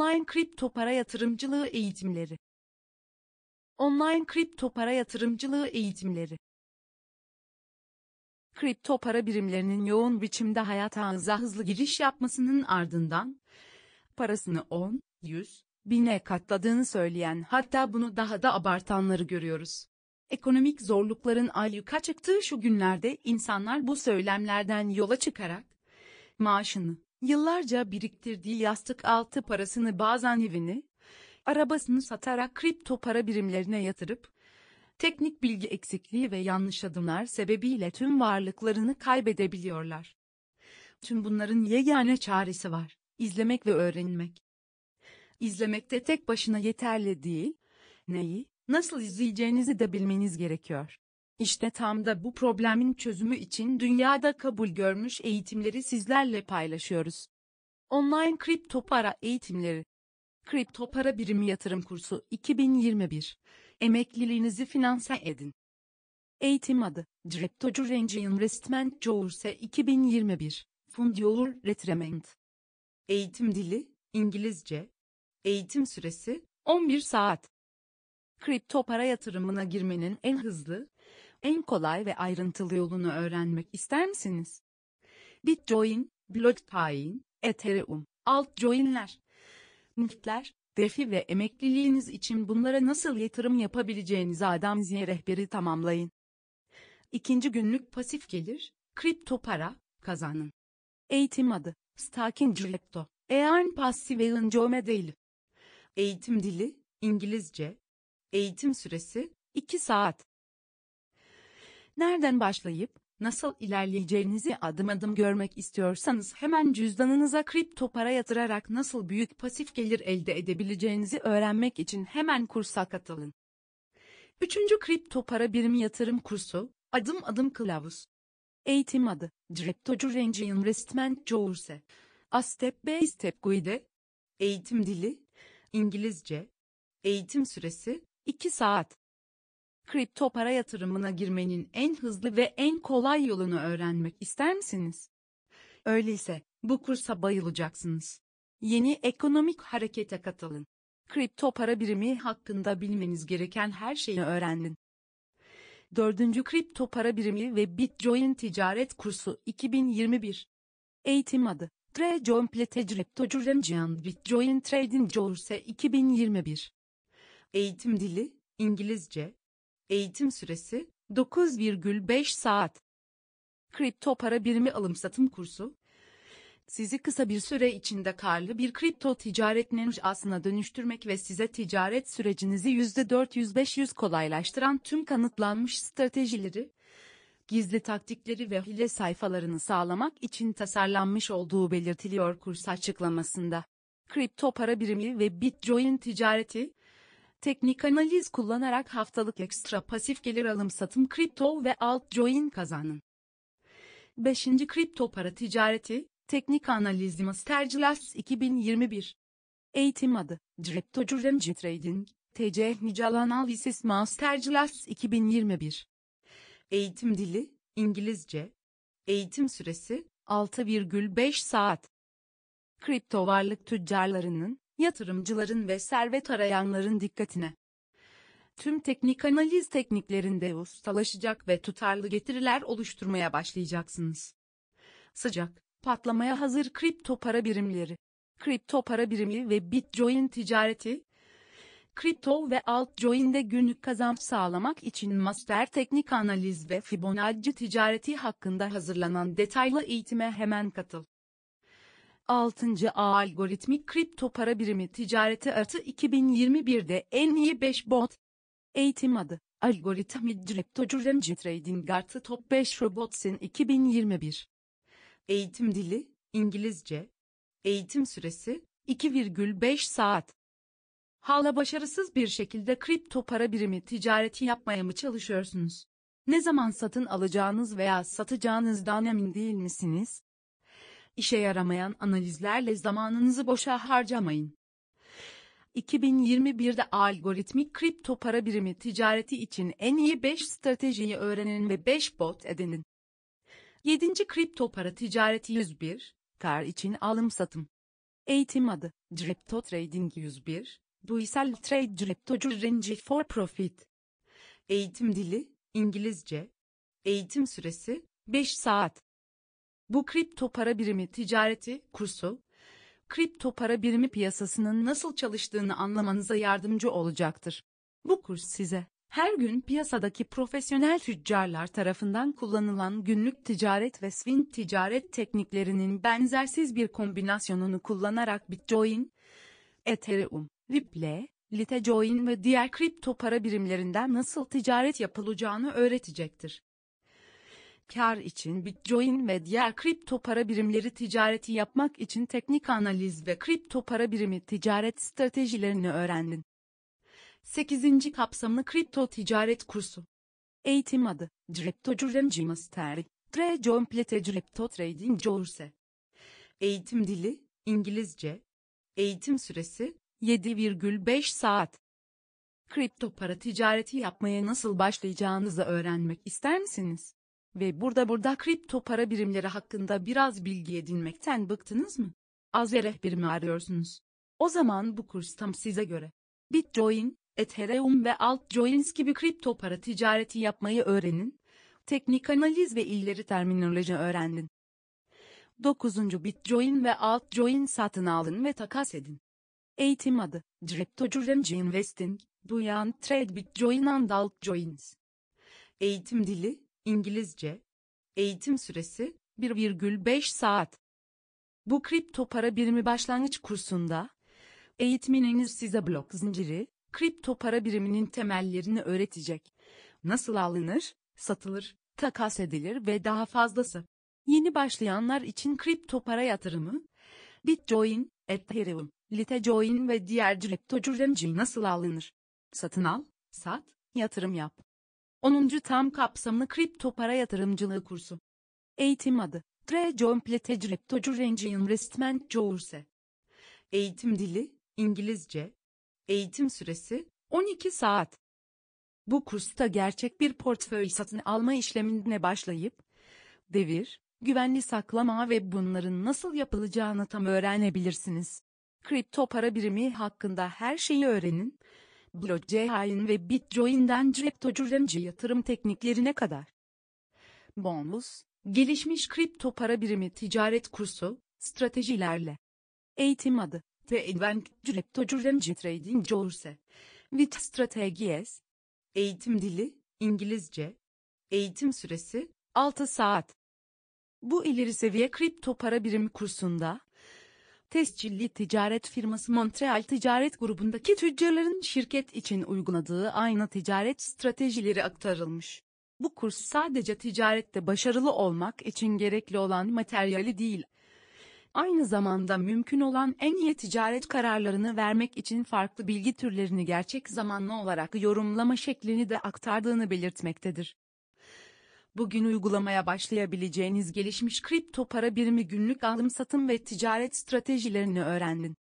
Online kripto para yatırımcılığı eğitimleri. Online kripto para yatırımcılığı eğitimleri. Kripto para birimlerinin yoğun biçimde hayata hızlı giriş yapmasının ardından parasını 10, 100, bine katladığını söyleyen hatta bunu daha da abartanları görüyoruz. Ekonomik zorlukların ayyuka çıktığı şu günlerde insanlar bu söylemlerden yola çıkarak maaşını Yıllarca biriktirdiği yastık altı parasını bazen evini, arabasını satarak kripto para birimlerine yatırıp, teknik bilgi eksikliği ve yanlış adımlar sebebiyle tüm varlıklarını kaybedebiliyorlar. Tüm bunların yegane çaresi var, izlemek ve öğrenmek. İzlemekte tek başına yeterli değil, neyi, nasıl izleyeceğinizi de bilmeniz gerekiyor. İşte tam da bu problemin çözümü için dünyada kabul görmüş eğitimleri sizlerle paylaşıyoruz. Online kripto para eğitimleri. Kripto para birimi yatırım kursu 2021. Emekliliğinizi finanse edin. Eğitim adı, Crypto Range Investment Course 2021, Fundiolur Retirement. Eğitim dili, İngilizce. Eğitim süresi, 11 saat. Kripto para yatırımına girmenin en hızlı, en kolay ve ayrıntılı yolunu öğrenmek ister misiniz? Bitcoin, Blockchain, Ethereum, altcoin'ler, NFT'ler, DeFi ve emekliliğiniz için bunlara nasıl yatırım yapabileceğiniz yapabileceğinizi Adamziye rehberi tamamlayın. İkinci günlük pasif gelir, kripto para, kazanın. Eğitim adı, Staking Crypto, Earn Passive Income değil. Eğitim dili, İngilizce. Eğitim süresi, 2 saat. Nereden başlayıp nasıl ilerleyeceğinizi adım adım görmek istiyorsanız hemen cüzdanınıza kripto para yatırarak nasıl büyük pasif gelir elde edebileceğinizi öğrenmek için hemen kursa katılın. 3. Kripto para birim yatırım kursu, adım adım kılavuz. Eğitim adı, Cryptocu Range Investment Course. A Step by Step Guide. Eğitim dili, İngilizce. Eğitim süresi, 2 saat. Kripto para yatırımına girmenin en hızlı ve en kolay yolunu öğrenmek ister misiniz? Öyleyse bu kursa bayılacaksınız. Yeni ekonomik harekete katılın. Kripto para birimi hakkında bilmeniz gereken her şeyi öğrenin. 4. Kripto para birimi ve Bitcoin ticaret kursu 2021. Eğitim adı: Trejon Pletecreptocurenjian Bitcoin Trading Course 2021. Eğitim dili: İngilizce, Eğitim süresi 9,5 saat. Kripto para birimi alım satım kursu sizi kısa bir süre içinde karlı bir kripto ticaretinin aslına dönüştürmek ve size ticaret sürecinizi %400-500 kolaylaştıran tüm kanıtlanmış stratejileri, gizli taktikleri ve hile sayfalarını sağlamak için tasarlanmış olduğu belirtiliyor kurs açıklamasında. Kripto para birimi ve Bitcoin ticareti, Teknik analiz kullanarak haftalık ekstra pasif gelir alım satım kripto ve alt join kazanın. 5. Kripto para ticareti, teknik analiz masterclass 2021. Eğitim adı, Crypto Remci Trading, TC Nical Analysis Masterclass 2021. Eğitim dili, İngilizce. Eğitim süresi, 6,5 saat. Kripto varlık tüccarlarının, Yatırımcıların ve servet arayanların dikkatine. Tüm teknik analiz tekniklerinde ustalaşacak ve tutarlı getiriler oluşturmaya başlayacaksınız. Sıcak, patlamaya hazır kripto para birimleri. Kripto para birimi ve Bitcoin ticareti, kripto ve altcoin'de günlük kazanç sağlamak için master teknik analiz ve Fibonacci ticareti hakkında hazırlanan detaylı eğitime hemen katıl. 6. Algoritmik kripto para birimi ticareti artı 2021'de en iyi 5 bot. Eğitim adı, Algoritmi Crypto Range Trading artı Top 5 Robotsin 2021. Eğitim dili, İngilizce. Eğitim süresi, 2,5 saat. Hala başarısız bir şekilde kripto para birimi ticareti yapmaya mı çalışıyorsunuz? Ne zaman satın alacağınız veya satacağınızdan emin değil misiniz? İşe yaramayan analizlerle zamanınızı boşa harcamayın. 2021'de algoritmik kripto para birimi ticareti için en iyi 5 stratejiyi öğrenin ve 5 bot edinin. 7. Kripto para ticareti 101, kar için alım satım. Eğitim adı, Crypto Trading 101, Duysel Trade Crypto Renci for Profit. Eğitim dili, İngilizce. Eğitim süresi, 5 saat. Bu kripto para birimi ticareti kursu, kripto para birimi piyasasının nasıl çalıştığını anlamanıza yardımcı olacaktır. Bu kurs size her gün piyasadaki profesyonel tüccarlar tarafından kullanılan günlük ticaret ve swing ticaret tekniklerinin benzersiz bir kombinasyonunu kullanarak Bitcoin, Ethereum, Ripple, Litecoin ve diğer kripto para birimlerinden nasıl ticaret yapılacağını öğretecektir. Kar için Bitcoin ve diğer kripto para birimleri ticareti yapmak için teknik analiz ve kripto para birimi ticaret stratejilerini öğrendin. 8. kapsamlı kripto ticaret kursu. Eğitim adı: Crypto Journey Mastery. Tre Complete Crypto Trading Course. Eğitim dili: İngilizce. Eğitim süresi: 7,5 saat. Kripto para ticareti yapmaya nasıl başlayacağınızı öğrenmek ister misiniz? Ve burada burada kripto para birimleri hakkında biraz bilgi edinmekten bıktınız mı? Az ve rehberimi arıyorsunuz. O zaman bu kurs tam size göre. Bitcoin, Ethereum ve altcoins gibi kripto para ticareti yapmayı öğrenin. Teknik analiz ve ileri terminoloji öğrenin. 9. Bitcoin ve altcoin satın alın ve takas edin. Eğitim adı, Crypto Currency Investing, Duyan Trade Bitcoin and Altcoins. Eğitim dili, İngilizce. Eğitim süresi 1,5 saat. Bu kripto para birimi başlangıç kursunda eğitmeniniz size blok zinciri, kripto para biriminin temellerini öğretecek. Nasıl alınır, satılır, takas edilir ve daha fazlası. Yeni başlayanlar için kripto para yatırımı, Bitcoin, Ethereum, Litecoin ve diğer kripto cürenci nasıl alınır? Satın al, sat, yatırım yap. 10. Tam kapsamlı kripto para yatırımcılığı kursu. Eğitim adı. Tre Jomple Tecrüptocu Range Investment Course. Eğitim dili, İngilizce. Eğitim süresi, 12 saat. Bu kursta gerçek bir portföy satın alma işlemine başlayıp, devir, güvenli saklama ve bunların nasıl yapılacağını tam öğrenebilirsiniz. Kripto para birimi hakkında her şeyi öğrenin blockchain ve Bitcoin'den kriptocuramcı yatırım tekniklerine kadar. Bonus, gelişmiş kripto para birimi ticaret kursu, stratejilerle. Eğitim adı, Teedvenk Kriptocuramcı Trading Course. With Strategies. Eğitim dili, İngilizce. Eğitim süresi, 6 saat. Bu ileri seviye kripto para birimi kursunda, Tescilli ticaret firması Montreal Ticaret Grubu'ndaki tüccarların şirket için uyguladığı aynı ticaret stratejileri aktarılmış. Bu kurs sadece ticarette başarılı olmak için gerekli olan materyali değil, aynı zamanda mümkün olan en iyi ticaret kararlarını vermek için farklı bilgi türlerini gerçek zamanlı olarak yorumlama şeklini de aktardığını belirtmektedir. Bugün uygulamaya başlayabileceğiniz gelişmiş kripto para birimi günlük alım satım ve ticaret stratejilerini öğrendin.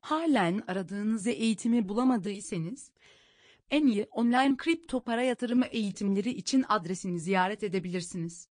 Halen aradığınız eğitimi bulamadıysanız, en iyi online kripto para yatırımı eğitimleri için adresini ziyaret edebilirsiniz.